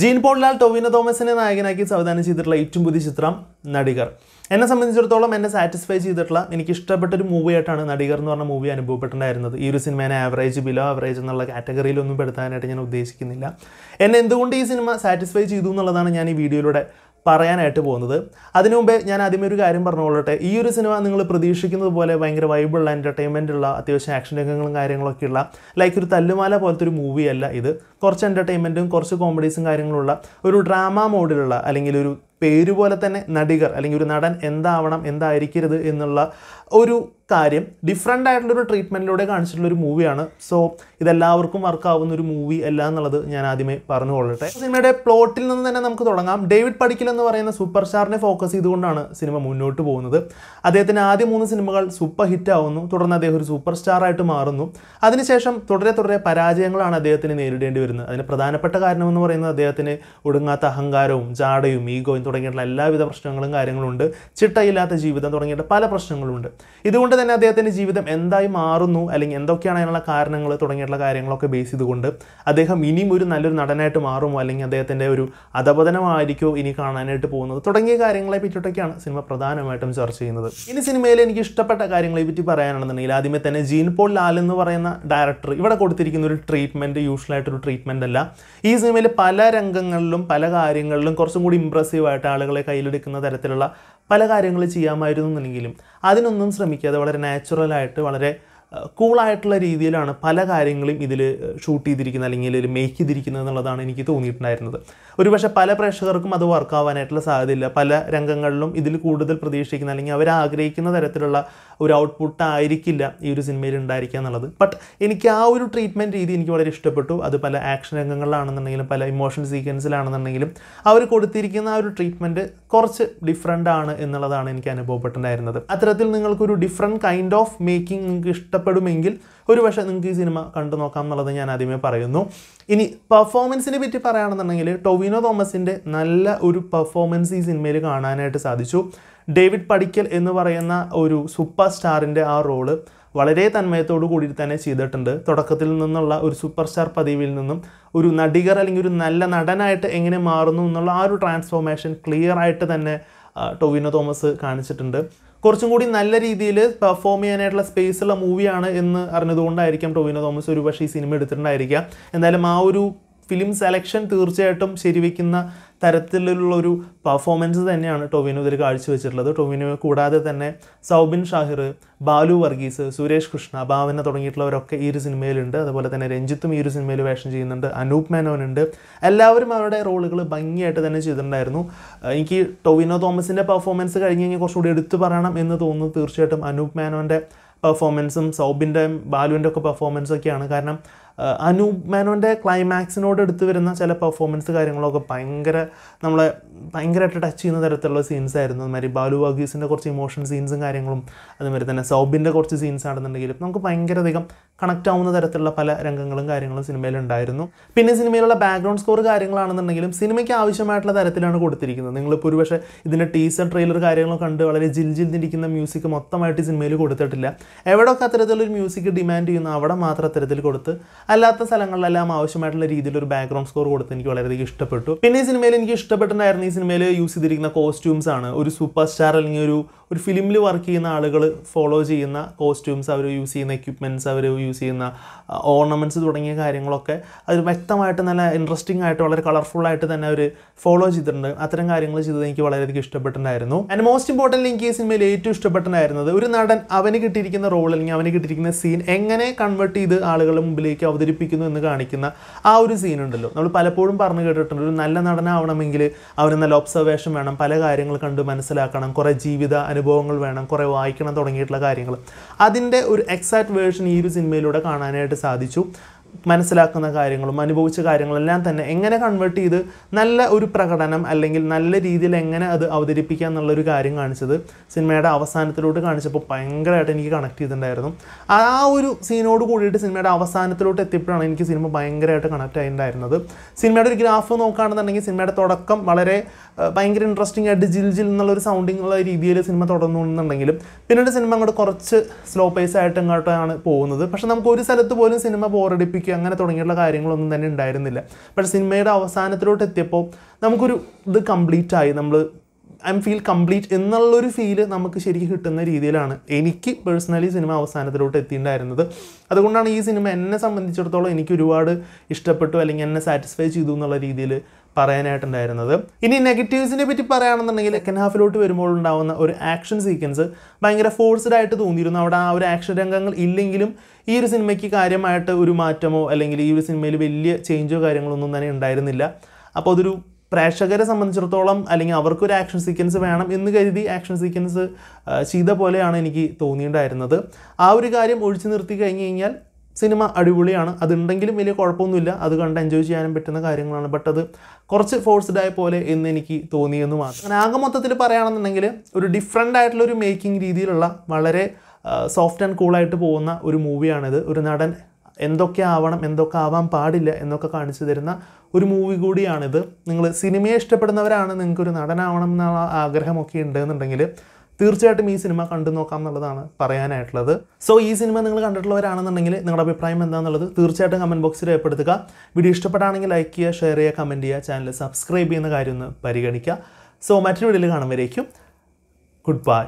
gene പോൾലാൽ Tovino തോമസിനെ നായകനാക്കി സംവിധാനം ചെയ്തിട്ടുള്ള ഏറ്റവും പുതിയ ചിത്രം നടികർ എന്നെ സംബന്ധിച്ചിടത്തോളം എന്നെ സാറ്റിസ്ഫൈ ചെയ്തിട്ടുള്ള എനിക്ക് ഇഷ്ടപ്പെട്ട ഒരു മൂവിയായിട്ടാണ് നടികർ എന്ന് പറഞ്ഞ മൂവി അനുഭവപ്പെട്ടിട്ടുണ്ടായിരുന്നത് ഈ ഒരു സിനിമേനെ ആവറേജ് ബിലോ ആവറേജ് എന്നുള്ള കാറ്റഗറിയിലൊന്നും പെടുത്താനായിട്ട് ഞാൻ ഉദ്ദേശിക്കുന്നില്ല എന്നെ എന്തുകൊണ്ട് ഈ സിനിമ സാറ്റിസ്ഫൈ ചെയ്തു എന്നുള്ളതാണ് ഞാൻ ഈ വീഡിയോയിലൂടെ പറയാനായിട്ട് പോകുന്നത് അതിനു മുമ്പേ ഞാൻ ആദ്യമേ ഒരു കാര്യം പറഞ്ഞുകൊള്ളട്ടെ ഈ ഒരു സിനിമ നിങ്ങൾ പ്രതീക്ഷിക്കുന്നത് പോലെ ഭയങ്കര വൈബിളുള്ള എൻ്റർടൈൻമെൻ്റ് ഉള്ള അത്യാവശ്യം ആക്ഷൻ രംഗങ്ങളും കാര്യങ്ങളൊക്കെ ഉള്ള ലൈക്ക് ഒരു തല്ലുമാല പോലത്തെ ഒരു മൂവിയല്ല ഇത് കുറച്ച് എൻ്റർടൈൻമെൻറ്റും കുറച്ച് കോമഡീസും കാര്യങ്ങളുള്ള ഒരു ഡ്രാമ മോഡിലുള്ള അല്ലെങ്കിൽ ഒരു പേരുപോലെ തന്നെ നടികർ അല്ലെങ്കിൽ ഒരു നടൻ എന്താവണം എന്തായിരിക്കരുത് എന്നുള്ള ഒരു കാര്യം ഡിഫറെൻ്റ് ആയിട്ടുള്ളൊരു ട്രീറ്റ്മെൻറ്റിലൂടെ കാണിച്ചിട്ടുള്ള ഒരു മൂവിയാണ് സോ ഇതെല്ലാവർക്കും വർക്കാവുന്ന ഒരു മൂവി അല്ല എന്നുള്ളത് ഞാൻ ആദ്യമേ പറഞ്ഞു കൊള്ളട്ടെ സിനിമയുടെ പ്ലോട്ടിൽ നിന്ന് തന്നെ നമുക്ക് തുടങ്ങാം ഡേവിഡ് പടിക്കൽ എന്ന് പറയുന്ന സൂപ്പർ സ്റ്റാറിനെ ഫോക്കസ് ചെയ്തുകൊണ്ടാണ് സിനിമ മുന്നോട്ട് പോകുന്നത് അദ്ദേഹത്തിൻ്റെ ആദ്യ മൂന്ന് സിനിമകൾ സൂപ്പർ ഹിറ്റ് ആവുന്നു തുടർന്ന് അദ്ദേഹം ഒരു സൂപ്പർ സ്റ്റാറായിട്ട് മാറുന്നു അതിനുശേഷം തുടരെ തുടരെ പരാജയങ്ങളാണ് അദ്ദേഹത്തിന് നേരിടേണ്ടി വരുന്നത് അതിന് പ്രധാനപ്പെട്ട കാരണമെന്ന് പറയുന്നത് അദ്ദേഹത്തിന് ഒടുങ്ങാത്ത അഹങ്കാരവും ജാടയും ഈഗോയും തുടങ്ങിയിട്ടുള്ള എല്ലാവിധ പ്രശ്നങ്ങളും കാര്യങ്ങളുണ്ട് ചിട്ടയില്ലാത്ത ജീവിതം തുടങ്ങിയിട്ട് പല പ്രശ്നങ്ങളുണ്ട് ഇതുകൊണ്ട് തന്നെ അദ്ദേഹത്തിൻ്റെ ജീവിതം എന്തായി മാറുന്നു അല്ലെങ്കിൽ എന്തൊക്കെയാണ് അതിനുള്ള കാരണങ്ങൾ തുടങ്ങിയിട്ടുള്ള കാര്യങ്ങളൊക്കെ ബേസ് ചെയ്തുകൊണ്ട് അദ്ദേഹം ഇനിയും ഒരു നല്ലൊരു നടനായിട്ട് മാറുമോ അല്ലെങ്കിൽ അദ്ദേഹത്തിൻ്റെ ഒരു അധപതനമായിരിക്കോ ഇനി കാണാനായിട്ട് പോകുന്നത് തുടങ്ങിയ കാര്യങ്ങളെ പറ്റിയിട്ടൊക്കെയാണ് സിനിമ പ്രധാനമായിട്ടും ചർച്ച ചെയ്യുന്നത് ഇനി സിനിമയിൽ എനിക്ക് ഇഷ്ടപ്പെട്ട കാര്യങ്ങളെ പറ്റി പറയാനാണെന്നുണ്ടെങ്കിൽ ആദ്യമേ തന്നെ ജീൻ പോൾ ലാൽ എന്ന് പറയുന്ന ഡയറക്ടർ ഇവിടെ കൊടുത്തിരിക്കുന്ന ഒരു ട്രീറ്റ്മെൻറ്റ് യൂഷ്വലായിട്ടൊരു ട്രീറ്റ്മെൻ്റ് അല്ല ഈ സിനിമയിൽ പല രംഗങ്ങളിലും പല കാര്യങ്ങളിലും കുറച്ചും കൂടി ഇമ്പ്രസീവായിട്ട് ആയിട്ട് ആളുകളെ കയ്യിലെടുക്കുന്ന തരത്തിലുള്ള പല കാര്യങ്ങൾ ചെയ്യാമായിരുന്നു എന്നുണ്ടെങ്കിലും അതിനൊന്നും ശ്രമിക്കാതെ വളരെ നാച്ചുറലായിട്ട് വളരെ കൂളായിട്ടുള്ള രീതിയിലാണ് പല കാര്യങ്ങളും ഇതിൽ ഷൂട്ട് ചെയ്തിരിക്കുന്നത് അല്ലെങ്കിൽ ഇതിൽ മേക്ക് ചെയ്തിരിക്കുന്നത് എന്നുള്ളതാണ് എനിക്ക് തോന്നിയിട്ടുണ്ടായിരുന്നത് ഒരുപക്ഷെ പല പ്രേക്ഷകർക്കും അത് വർക്കാവാനായിട്ടുള്ള സാധ്യതയില്ല പല രംഗങ്ങളിലും ഇതിൽ കൂടുതൽ പ്രതീക്ഷിക്കുന്ന അല്ലെങ്കിൽ അവർ ആഗ്രഹിക്കുന്ന തരത്തിലുള്ള ഒരു ഔട്ട്പുട്ട് ആയിരിക്കില്ല ഈ ഒരു സിനിമയിൽ ഉണ്ടായിരിക്കുക എന്നുള്ളത് ബട്ട് എനിക്ക് ആ ഒരു ട്രീറ്റ്മെൻറ്റ് രീതി എനിക്ക് വളരെ ഇഷ്ടപ്പെട്ടു അത് പല ആക്ഷൻ രംഗങ്ങളിലാണെന്നുണ്ടെങ്കിലും പല ഇമോഷൻ സീക്വൻസിലാണെന്നുണ്ടെങ്കിലും അവർ കൊടുത്തിരിക്കുന്ന ആ ഒരു ട്രീറ്റ്മെൻറ്റ് കുറച്ച് ഡിഫറെൻ്റ് ആണ് എന്നുള്ളതാണ് എനിക്ക് അനുഭവപ്പെട്ടിട്ടുണ്ടായിരുന്നത് അത്തരത്തിൽ നിങ്ങൾക്കൊരു ഡിഫറെൻറ്റ് കൈൻഡ് ഓഫ് മേക്കിംഗ് നിങ്ങൾക്ക് ഇഷ്ടപ്പെടുമെങ്കിൽ ഒരു പക്ഷേ നിങ്ങൾക്ക് ഈ സിനിമ കണ്ടു നോക്കാം എന്നുള്ളത് ഞാൻ ആദ്യമേ പറയുന്നു ഇനി പെർഫോമൻസിനെ പറ്റി പറയുകയാണെന്നുണ്ടെങ്കിൽ ടൊവിനോ തോമസിൻ്റെ നല്ല ഒരു പെർഫോമൻസ് ഈ സിനിമയിൽ കാണാനായിട്ട് സാധിച്ചു ഡേവിഡ് പടിക്കൽ എന്ന് പറയുന്ന ഒരു സൂപ്പർ സ്റ്റാറിൻ്റെ ആ റോള് വളരെ തന്മയത്തോടു കൂടി തന്നെ ചെയ്തിട്ടുണ്ട് തുടക്കത്തിൽ നിന്നുള്ള ഒരു സൂപ്പർ സ്റ്റാർ പതിവിൽ നിന്നും ഒരു നടികർ അല്ലെങ്കിൽ ഒരു നല്ല നടനായിട്ട് എങ്ങനെ മാറുന്നു എന്നുള്ള ആ ഒരു ട്രാൻസ്ഫോർമേഷൻ ക്ലിയർ ആയിട്ട് തന്നെ ടൊവിനോ തോമസ് കാണിച്ചിട്ടുണ്ട് കുറച്ചും കൂടി നല്ല രീതിയിൽ പെർഫോം ചെയ്യാനായിട്ടുള്ള സ്പേസുള്ള മൂവിയാണ് എന്ന് അറിഞ്ഞതുകൊണ്ടായിരിക്കാം ടൊവിനോ തോമസ് പക്ഷേ ഈ സിനിമ എടുത്തിട്ടുണ്ടായിരിക്കുക എന്തായാലും ആ ഒരു ഫിലിം സെലക്ഷൻ തീർച്ചയായിട്ടും ശരിവയ്ക്കുന്ന തരത്തിലുള്ളൊരു പെർഫോമൻസ് തന്നെയാണ് ടൊവിനോ ഇതിൽ കാഴ്ചവെച്ചിട്ടുള്ളത് ടൊവിനോ കൂടാതെ തന്നെ സൗബിൻ ഷാഹിർ ബാലു വർഗീസ് സുരേഷ് കൃഷ്ണ ഭാവന തുടങ്ങിയിട്ടുള്ളവരൊക്കെ ഈ ഒരു സിനിമയിലുണ്ട് അതുപോലെ തന്നെ രഞ്ജിത്തും ഈ ഒരു സിനിമയിൽ വേഷം ചെയ്യുന്നുണ്ട് അനൂപ് മേനോനുണ്ട് എല്ലാവരും അവരുടെ റോളുകൾ ഭംഗിയായിട്ട് തന്നെ ചെയ്തിട്ടുണ്ടായിരുന്നു എനിക്ക് ടൊവിനോ തോമസിൻ്റെ പെർഫോമൻസ് കഴിഞ്ഞ് കഴിഞ്ഞാൽ കുറച്ചുകൂടി എടുത്തു പറയണം എന്ന് തോന്നുന്നു തീർച്ചയായിട്ടും അനൂപ് മേനോൻ്റെ പെർഫോമൻസും സൗബിൻ്റെയും ബാലുവിൻ്റെ ഒക്കെ പെർഫോമൻസൊക്കെയാണ് കാരണം അനൂപ് മേനോൻ്റെ ക്ലൈമാക്സിനോട് എടുത്തു വരുന്ന ചില പെർഫോമൻസ് കാര്യങ്ങളൊക്കെ ഭയങ്കര നമ്മളെ ഭയങ്കരമായിട്ട് ടച്ച് ചെയ്യുന്ന തരത്തിലുള്ള സീൻസ് ആയിരുന്നു അതുമാതിരി ബാലു വർഗീസിൻ്റെ കുറച്ച് ഇമോഷൻ സീൻസും കാര്യങ്ങളും അതുമാതിരി തന്നെ സൗബിൻ്റെ കുറച്ച് സീൻസ് ആണെന്നുണ്ടെങ്കിലും നമുക്ക് ഭയങ്കര അധികം കണക്റ്റ് ആവുന്ന തരത്തിലുള്ള പല രംഗങ്ങളും കാര്യങ്ങളും സിനിമയിൽ ഉണ്ടായിരുന്നു പിന്നെ സിനിമയിലുള്ള ബാക്ക്ഗ്രൗണ്ട് സ്കോർ കാര്യങ്ങളാണെന്നുണ്ടെങ്കിലും സിനിമയ്ക്ക് ആവശ്യമായിട്ടുള്ള തരത്തിലാണ് കൊടുത്തിരിക്കുന്നത് നിങ്ങളിപ്പോൾ ഒരുപക്ഷെ ഇതിൻ്റെ ടീസർ ട്രെയിലർ കാര്യങ്ങളൊക്കെ കണ്ട് വളരെ ജിൽ ജിൽ തിരിക്കുന്ന മ്യൂസിക് മൊത്തമായിട്ട് സിനിമയിൽ കൊടുത്തിട്ടില്ല എവിടെയൊക്കെ അത്തരത്തിലൊരു മ്യൂസിക് ഡിമാൻഡ് ചെയ്യുന്ന അവിടെ മാത്രം അത്തരത്തിൽ കൊടുത്ത് അല്ലാത്ത സ്ഥലങ്ങളിലെല്ലാം ആവശ്യമായിട്ടുള്ള രീതിയിൽ ഒരു ബാക്ക്ഗ്രൗണ്ട് സ്കോർ കൊടുത്ത് എനിക്ക് വളരെയധികം ഇഷ്ടപ്പെട്ടു പിന്നെ ഈ സിനിമയിൽ എനിക്ക് ഇഷ്ടപ്പെട്ടുണ്ടായിരുന്നു ഈ സിനിമയിൽ യൂസ് ചെയ്തിരിക്കുന്ന കോസ്റ്റ്യൂംസ് ആണ് ഒരു സൂപ്പർ സ്റ്റാർ അല്ലെങ്കിൽ ഒരു ഒരു ഫിലിമിൽ വർക്ക് ചെയ്യുന്ന ആളുകൾ ഫോളോ ചെയ്യുന്ന കോസ്റ്റ്യൂംസ് അവർ യൂസ് ചെയ്യുന്ന എക്യുപ്മെൻറ്റ്സ് അവർ യൂസ് ചെയ്യുന്ന ഓർണമെൻറ്റ്സ് തുടങ്ങിയ കാര്യങ്ങളൊക്കെ അത് വ്യക്തമായിട്ട് നല്ല ഇൻട്രസ്റ്റിംഗ് ആയിട്ട് വളരെ കളർഫുള്ളായിട്ട് തന്നെ അവർ ഫോളോ ചെയ്തിട്ടുണ്ട് അത്തരം കാര്യങ്ങൾ ചെയ്തത് എനിക്ക് വളരെയധികം ഇഷ്ടപ്പെട്ടിട്ടുണ്ടായിരുന്നു ആൻഡ് മോസ്റ്റ് ഇമ്പോർട്ടൻറ്റ് എനിക്ക് ഈ സിനിമയിൽ ഏറ്റവും ഇഷ്ടപ്പെട്ടിട്ടുണ്ടായിരുന്നത് ഒരു നടൻ അവന് കിട്ടിയിരിക്കുന്ന റോൾ അല്ലെങ്കിൽ അവന് കിട്ടിയിരിക്കുന്ന സീൻ എങ്ങനെ കൺവേർട്ട് ചെയ്ത് ആളുകളുടെ മുമ്പിലേക്ക് അവതരിപ്പിക്കുന്നു എന്ന് കാണിക്കുന്ന ആ ഒരു സീനുണ്ടല്ലോ നമ്മൾ പലപ്പോഴും പറഞ്ഞു കേട്ടിട്ടുണ്ട് ഒരു നല്ല നടനാവണമെങ്കിൽ അവന് നല്ല ഒബ്സർവേഷൻ വേണം പല കാര്യങ്ങൾ കണ്ട് മനസ്സിലാക്കണം കുറേ ജീവിത അനുഭവങ്ങൾ വേണം കുറേ വായിക്കണം തുടങ്ങിയിട്ടുള്ള കാര്യങ്ങൾ അതിൻ്റെ ഒരു എക്സാക്ട് വേർഷൻ ഈ ഒരു സിനിമയിലൂടെ കാണാനായിട്ട് സാധിച്ചു മനസ്സിലാക്കുന്ന കാര്യങ്ങളും അനുഭവിച്ച കാര്യങ്ങളെല്ലാം തന്നെ എങ്ങനെ കൺവേർട്ട് ചെയ്ത് നല്ല ഒരു പ്രകടനം അല്ലെങ്കിൽ നല്ല രീതിയിൽ എങ്ങനെ അത് അവതരിപ്പിക്കുക എന്നുള്ളൊരു കാര്യം കാണിച്ചത് സിനിമയുടെ അവസാനത്തിലോട്ട് കാണിച്ചപ്പോൾ ഭയങ്കരമായിട്ട് എനിക്ക് കണക്ട് ചെയ്തിട്ടുണ്ടായിരുന്നു ആ ഒരു സീനോട് കൂടിയിട്ട് സിനിമയുടെ അവസാനത്തിലോട്ട് എത്തിയപ്പോഴാണ് എനിക്ക് സിനിമ ഭയങ്കരമായിട്ട് കണക്ട് ആയിട്ടുണ്ടായിരുന്നത് സിനിമയുടെ ഒരു ഗ്രാഫ് നോക്കുകയാണെന്നുണ്ടെങ്കിൽ സിനിമയുടെ തുടക്കം വളരെ ഭയങ്കര ഇൻട്രസ്റ്റിംഗ് ആയിട്ട് ജിൽ ജിൽ എന്നുള്ളൊരു സൗണ്ടിങ് ഉള്ള രീതിയിൽ സിനിമ തുടർന്നുണ്ടെങ്കിലും പിന്നീട് സിനിമ അങ്ങോട്ട് കുറച്ച് സ്ലോ പേസ് ആയിട്ട് ഇങ്ങോട്ടാണ് പോകുന്നത് പക്ഷെ നമുക്ക് ഒരു സ്ഥലത്ത് പോലും സിനിമ ബോറടിപ്പിക്കും പേടിപ്പിക്കുക അങ്ങനെ തുടങ്ങിയിട്ടുള്ള കാര്യങ്ങളൊന്നും തന്നെ ഉണ്ടായിരുന്നില്ല പക്ഷേ സിനിമയുടെ അവസാനത്തിലോട്ട് എത്തിയപ്പോൾ നമുക്കൊരു ഇത് കംപ്ലീറ്റായി നമ്മൾ ഐ എം ഫീൽ കംപ്ലീറ്റ് എന്നുള്ളൊരു ഫീല് നമുക്ക് ശരിക്കും കിട്ടുന്ന രീതിയിലാണ് എനിക്ക് പേഴ്സണലി സിനിമ അവസാനത്തിലോട്ട് എത്തിയിട്ടുണ്ടായിരുന്നത് അതുകൊണ്ടാണ് ഈ സിനിമ എന്നെ സംബന്ധിച്ചിടത്തോളം എനിക്ക് ഒരുപാട് ഇഷ്ടപ്പെട്ടു അല്ലെങ്കിൽ എന്നെ സാറ്റിസ്ഫൈ ചെയ്തു എന്നുള്ള രീതിയിൽ പറയാനായിട്ടുണ്ടായിരുന്നത് ഇനി നെഗറ്റീവ്സിനെ പറ്റി പറയുകയാണെന്നുണ്ടെങ്കിൽ സെക്കൻഡ് ഹാഫിലോട്ട് വരുമ്പോൾ ഉണ്ടാകുന്ന ഒരു ആക്ഷൻ സീക്വൻസ് ഭയങ്കര ഫോഴ്സ്ഡ് ആയിട്ട് തോന്നിയിരുന്നു അവിടെ ആ ഒരു ആക്ഷൻ രംഗങ്ങൾ ഇല്ലെങ്കിലും ഈ ഒരു സിനിമയ്ക്ക് കാര്യമായിട്ട് ഒരു മാറ്റമോ അല്ലെങ്കിൽ ഈ ഒരു സിനിമയിൽ വലിയ ചേഞ്ചോ കാര്യങ്ങളൊന്നും തന്നെ ഉണ്ടായിരുന്നില്ല അപ്പോൾ അതൊരു പ്രേക്ഷകരെ സംബന്ധിച്ചിടത്തോളം അല്ലെങ്കിൽ അവർക്കൊരു ആക്ഷൻ സീക്വൻസ് വേണം എന്ന് കരുതി ആക്ഷൻ സീക്വൻസ് ചെയ്ത പോലെയാണ് എനിക്ക് തോന്നിയിട്ടുണ്ടായിരുന്നത് ആ ഒരു കാര്യം ഒഴിച്ചു നിർത്തി കഴിഞ്ഞ് കഴിഞ്ഞാൽ സിനിമ അടിപൊളിയാണ് അതുണ്ടെങ്കിലും വലിയ കുഴപ്പമൊന്നുമില്ല അത് കണ്ട് എൻജോയ് ചെയ്യാനും പറ്റുന്ന കാര്യങ്ങളാണ് ബട്ട് അത് കുറച്ച് ഫോഴ്സ്ഡ് ആയ പോലെ എന്ന് എനിക്ക് തോന്നിയെന്ന് മാത്രം അങ്ങനെ ആകെ മൊത്തത്തിൽ പറയുകയാണെന്നുണ്ടെങ്കിൽ ഒരു ഡിഫറെൻ്റ് ആയിട്ടുള്ള ഒരു മേക്കിംഗ് രീതിയിലുള്ള വളരെ സോഫ്റ്റ് ആൻഡ് കൂളായിട്ട് പോകുന്ന ഒരു മൂവിയാണിത് ഒരു നടൻ എന്തൊക്കെ ആവണം എന്തൊക്കെ ആവാൻ പാടില്ല എന്നൊക്കെ കാണിച്ചു തരുന്ന ഒരു മൂവി കൂടിയാണിത് നിങ്ങൾ സിനിമയെ ഇഷ്ടപ്പെടുന്നവരാണ് നിങ്ങൾക്കൊരു നടനാവണം എന്നുള്ള ആഗ്രഹമൊക്കെ ഉണ്ടെന്നുണ്ടെങ്കിൽ തീർച്ചയായിട്ടും ഈ സിനിമ കണ്ടു നോക്കാം എന്നുള്ളതാണ് പറയാനായിട്ടുള്ളത് സോ ഈ സിനിമ നിങ്ങൾ കണ്ടിട്ടുള്ളവരാണെന്നുണ്ടെങ്കിൽ നിങ്ങളുടെ അഭിപ്രായം എന്താണെന്നുള്ളത് തീർച്ചയായിട്ടും കമൻറ്റ് ബോക്സിൽ രേഖപ്പെടുത്തുക വീഡിയോ ഇഷ്ടപ്പെട്ടാണെങ്കിൽ ലൈക്ക് ചെയ്യുക ഷെയർ ചെയ്യുക കമൻറ്റ് ചെയ്യുക ചാനൽ സബ്സ്ക്രൈബ് ചെയ്യുന്ന കാര്യം ഒന്ന് പരിഗണിക്കുക സോ മറ്റൊരു വീഡിയോയിൽ കാണുമ്പോഴേക്കും ഗുഡ് ബൈ